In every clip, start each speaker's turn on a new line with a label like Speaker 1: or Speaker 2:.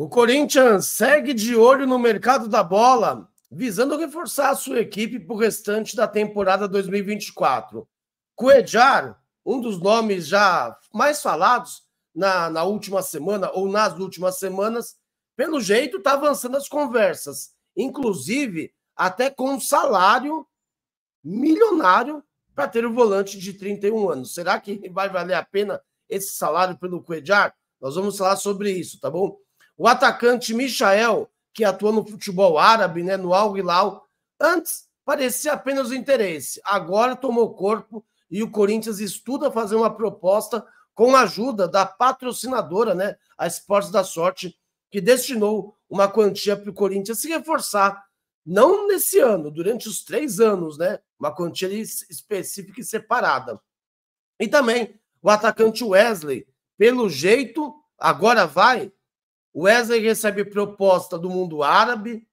Speaker 1: O Corinthians segue de olho no mercado da bola, visando reforçar a sua equipe para o restante da temporada 2024. Coedjar, um dos nomes já mais falados na, na última semana ou nas últimas semanas, pelo jeito está avançando as conversas, inclusive até com um salário milionário para ter o um volante de 31 anos. Será que vai valer a pena esse salário pelo Coedjar? Nós vamos falar sobre isso, tá bom? O atacante Michael, que atua no futebol árabe, né, no Al Hilal, antes parecia apenas o interesse, agora tomou corpo e o Corinthians estuda fazer uma proposta com a ajuda da patrocinadora, né, a Esportes da Sorte, que destinou uma quantia para o Corinthians se reforçar, não nesse ano, durante os três anos, né, uma quantia específica e separada. E também o atacante Wesley, pelo jeito, agora vai, Wesley recebe proposta do mundo árabe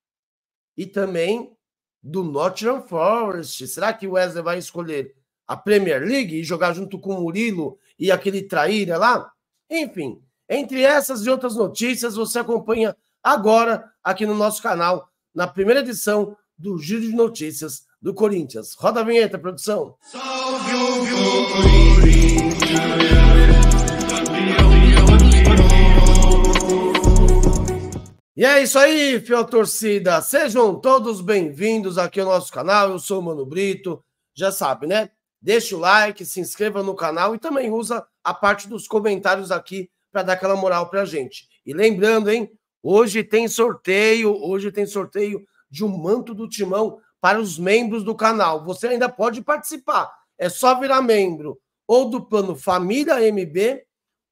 Speaker 1: e também do Nottingham Forest. Será que Wesley vai escolher a Premier League e jogar junto com o Murilo e aquele traíra lá? Enfim, entre essas e outras notícias, você acompanha agora aqui no nosso canal, na primeira edição do Giro de Notícias do Corinthians. Roda a vinheta, produção. Salve o Corinthians! é isso aí, fiel torcida. Sejam todos bem-vindos aqui ao nosso canal. Eu sou o Mano Brito. Já sabe, né? Deixa o like, se inscreva no canal e também usa a parte dos comentários aqui para dar aquela moral a gente. E lembrando, hein? Hoje tem sorteio, hoje tem sorteio de um manto do Timão para os membros do canal. Você ainda pode participar. É só virar membro ou do plano Família MB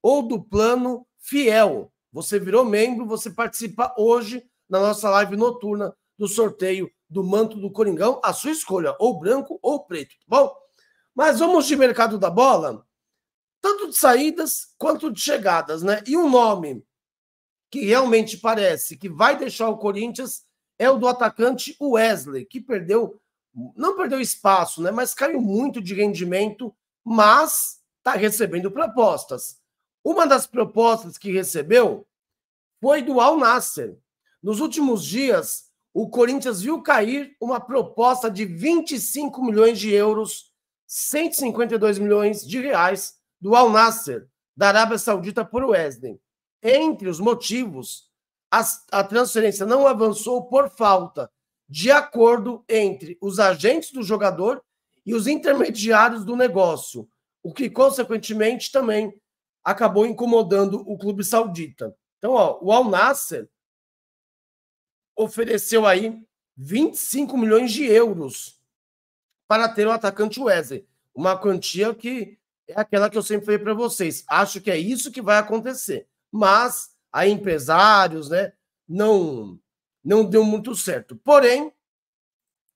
Speaker 1: ou do plano Fiel. Você virou membro, você participa hoje na nossa live noturna do sorteio do manto do Coringão, a sua escolha, ou branco ou preto, tá bom? Mas vamos de mercado da bola, tanto de saídas quanto de chegadas, né? E um nome que realmente parece que vai deixar o Corinthians é o do atacante Wesley, que perdeu, não perdeu espaço, né? Mas caiu muito de rendimento, mas tá recebendo propostas. Uma das propostas que recebeu foi do Al Nasser. Nos últimos dias, o Corinthians viu cair uma proposta de 25 milhões de euros, 152 milhões de reais, do Al Nasser, da Arábia Saudita, por Wesley. Entre os motivos, a, a transferência não avançou por falta de acordo entre os agentes do jogador e os intermediários do negócio, o que, consequentemente, também acabou incomodando o clube saudita. Então, ó, o Al Nasser ofereceu aí 25 milhões de euros para ter o atacante Wesley. Uma quantia que é aquela que eu sempre falei para vocês. Acho que é isso que vai acontecer. Mas aí empresários, né, não não deu muito certo. Porém,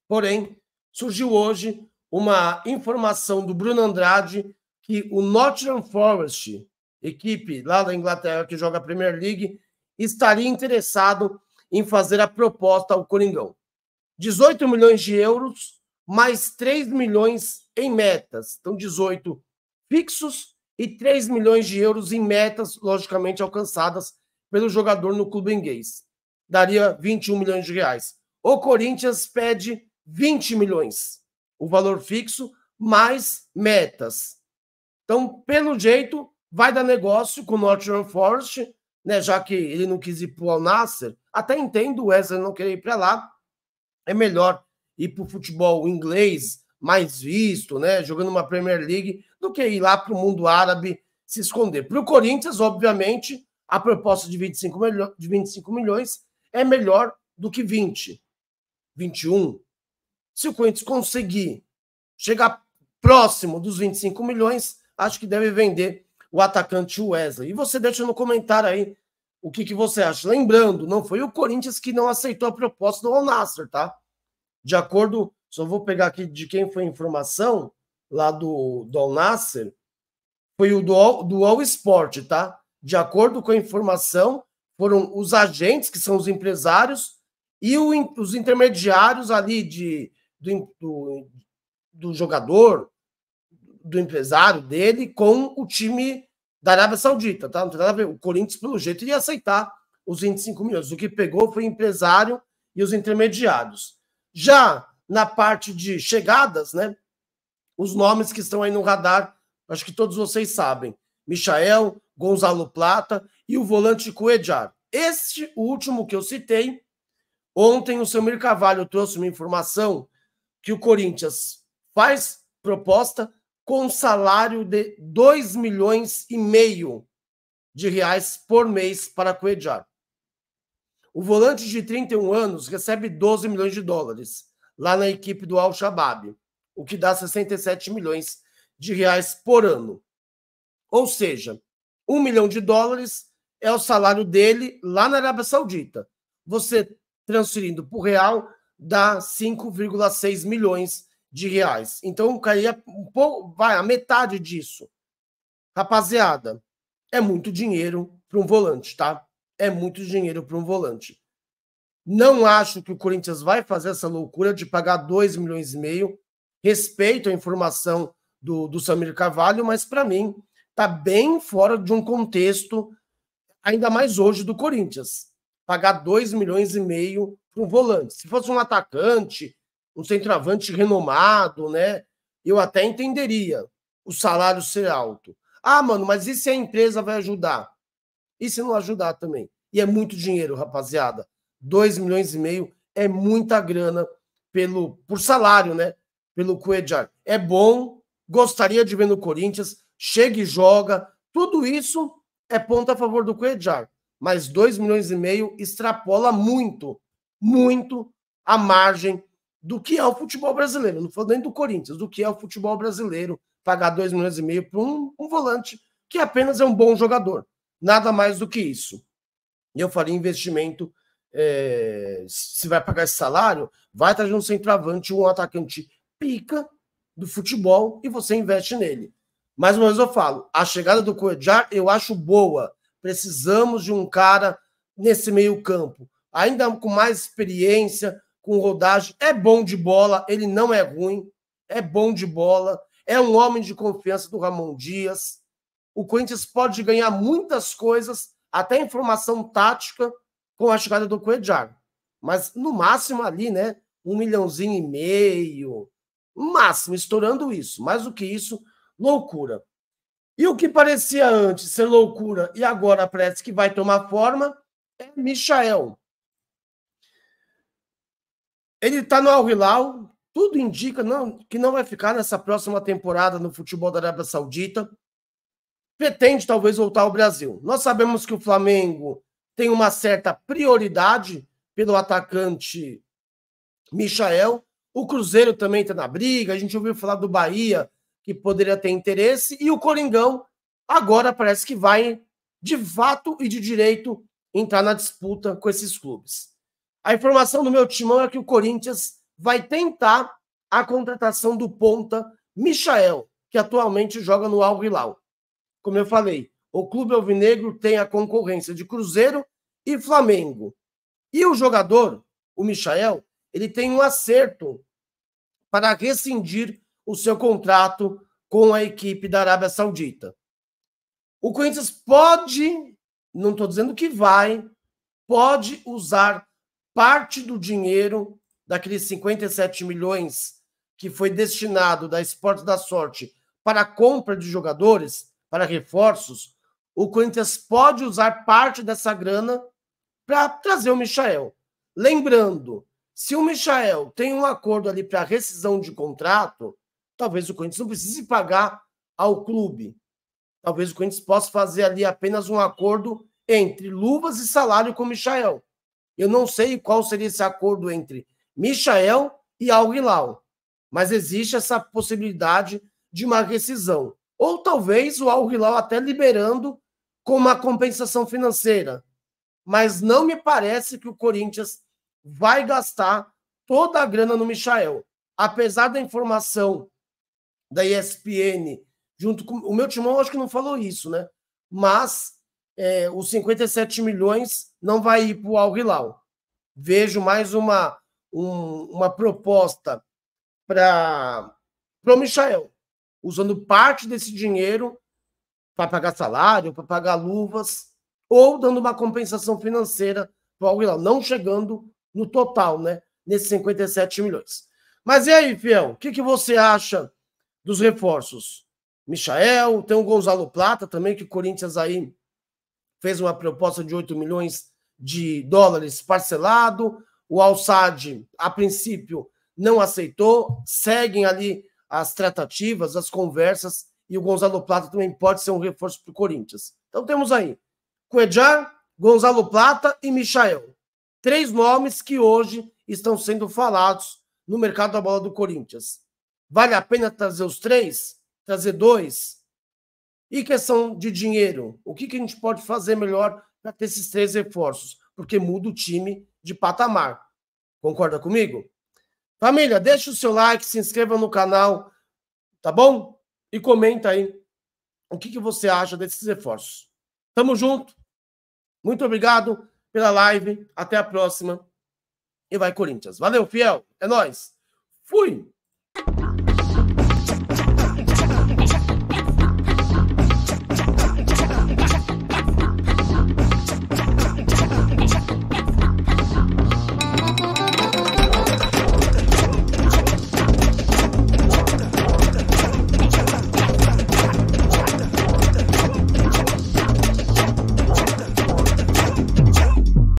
Speaker 1: porém, surgiu hoje uma informação do Bruno Andrade que o Nottingham Forest equipe lá da Inglaterra que joga a Premier League, estaria interessado em fazer a proposta ao Coringão. 18 milhões de euros, mais 3 milhões em metas. Então, 18 fixos e 3 milhões de euros em metas, logicamente alcançadas pelo jogador no clube inglês. Daria 21 milhões de reais. O Corinthians pede 20 milhões, o valor fixo, mais metas. Então, pelo jeito, vai dar negócio com o Nottingham Forest, né, já que ele não quis ir para o nasser Até entendo o Wesley não querer ir para lá. É melhor ir para o futebol inglês mais visto, né, jogando uma Premier League, do que ir lá para o mundo árabe se esconder. Para o Corinthians, obviamente, a proposta de 25, milho de 25 milhões é melhor do que 20, 21. Se o Corinthians conseguir chegar próximo dos 25 milhões, acho que deve vender o atacante Wesley. E você deixa no comentário aí o que, que você acha. Lembrando, não foi o Corinthians que não aceitou a proposta do al tá? De acordo, só vou pegar aqui de quem foi a informação lá do, do al foi o do, do All Sport, tá? De acordo com a informação, foram os agentes, que são os empresários, e o, os intermediários ali de, do, do, do jogador, do empresário dele com o time da Arábia Saudita, tá? Não tem nada a ver. O Corinthians, pelo jeito, ia aceitar os 25 milhões. O que pegou foi o empresário e os intermediários. Já na parte de chegadas, né? Os nomes que estão aí no radar, acho que todos vocês sabem. Michael, Gonzalo Plata e o volante Coedjar. Este último que eu citei, ontem o Samir Carvalho trouxe uma informação que o Corinthians faz proposta com salário de 2 milhões e meio de reais por mês para Coediar. O volante de 31 anos recebe 12 milhões de dólares lá na equipe do Al-Shabaab, o que dá 67 milhões de reais por ano. Ou seja, 1 milhão de dólares é o salário dele lá na Arábia Saudita. Você transferindo para o real dá 5,6 milhões de reais. Então caiu um pouco, vai, a metade disso. Rapaziada, é muito dinheiro para um volante, tá? É muito dinheiro para um volante. Não acho que o Corinthians vai fazer essa loucura de pagar 2 milhões e meio. Respeito a informação do, do Samir Carvalho, mas para mim tá bem fora de um contexto, ainda mais hoje, do Corinthians. Pagar 2 milhões e meio para um volante. Se fosse um atacante, um centroavante renomado, né? Eu até entenderia o salário ser alto. Ah, mano, mas e se a empresa vai ajudar? E se não ajudar também? E é muito dinheiro, rapaziada. 2 milhões e meio é muita grana pelo por salário, né? Pelo Cuejar. É bom, gostaria de ver no Corinthians, chega e joga. Tudo isso é ponto a favor do Cuejar. Mas 2 milhões e meio extrapola muito, muito a margem do que é o futebol brasileiro. Não falando nem do Corinthians, do que é o futebol brasileiro. Pagar 2 milhões e meio para um, um volante que apenas é um bom jogador. Nada mais do que isso. E eu falei: investimento. É, se vai pagar esse salário, vai trazer um centroavante, um atacante pica do futebol e você investe nele. Mais uma vez eu falo, a chegada do Coedjar eu acho boa. Precisamos de um cara nesse meio campo, ainda com mais experiência, com rodagem, é bom de bola, ele não é ruim, é bom de bola, é um homem de confiança do Ramon Dias. O Corinthians pode ganhar muitas coisas, até informação tática, com a chegada do Coediago. Mas no máximo ali, né? Um milhãozinho e meio, máximo, estourando isso. Mais do que isso, loucura. E o que parecia antes ser loucura e agora parece que vai tomar forma é Michael. Ele está no Al Hilal, tudo indica não, que não vai ficar nessa próxima temporada no futebol da Arábia Saudita. Pretende talvez voltar ao Brasil. Nós sabemos que o Flamengo tem uma certa prioridade pelo atacante Michael. O Cruzeiro também está na briga. A gente ouviu falar do Bahia, que poderia ter interesse. E o Coringão agora parece que vai, de fato e de direito, entrar na disputa com esses clubes. A informação do meu timão é que o Corinthians vai tentar a contratação do ponta Michael, que atualmente joga no Al Hilal. Como eu falei, o clube alvinegro tem a concorrência de Cruzeiro e Flamengo. E o jogador, o Michael, ele tem um acerto para rescindir o seu contrato com a equipe da Arábia Saudita. O Corinthians pode, não estou dizendo que vai, pode usar parte do dinheiro daqueles 57 milhões que foi destinado da Esporte da Sorte para a compra de jogadores, para reforços, o Corinthians pode usar parte dessa grana para trazer o Michael. Lembrando, se o Michael tem um acordo ali para rescisão de contrato, talvez o Corinthians não precise pagar ao clube. Talvez o Corinthians possa fazer ali apenas um acordo entre luvas e salário com o Michael. Eu não sei qual seria esse acordo entre Michael e Al-Hilal, mas existe essa possibilidade de uma rescisão. Ou talvez o Al-Hilal até liberando com uma compensação financeira. Mas não me parece que o Corinthians vai gastar toda a grana no Michael. Apesar da informação da ESPN, junto com. O meu timão acho que não falou isso, né? Mas é, os 57 milhões não vai ir para o Al Hilal. Vejo mais uma, um, uma proposta para o Michael, usando parte desse dinheiro para pagar salário, para pagar luvas, ou dando uma compensação financeira para o Al Hilal, não chegando no total, né? Nesses 57 milhões. Mas e aí, Fiel, o que, que você acha dos reforços? Michael, tem o Gonzalo Plata também, que o Corinthians aí fez uma proposta de 8 milhões de dólares parcelado. O Al-Sad, a princípio, não aceitou. Seguem ali as tratativas, as conversas, e o Gonzalo Plata também pode ser um reforço para o Corinthians. Então temos aí Cuejar, Gonzalo Plata e Michael. Três nomes que hoje estão sendo falados no mercado da bola do Corinthians. Vale a pena trazer os três? Trazer dois? E questão de dinheiro, o que, que a gente pode fazer melhor para ter esses três reforços? Porque muda o time de patamar. Concorda comigo? Família, deixa o seu like, se inscreva no canal, tá bom? E comenta aí o que, que você acha desses reforços. Tamo junto. Muito obrigado pela live. Até a próxima. E vai, Corinthians. Valeu, fiel. É nós. Fui.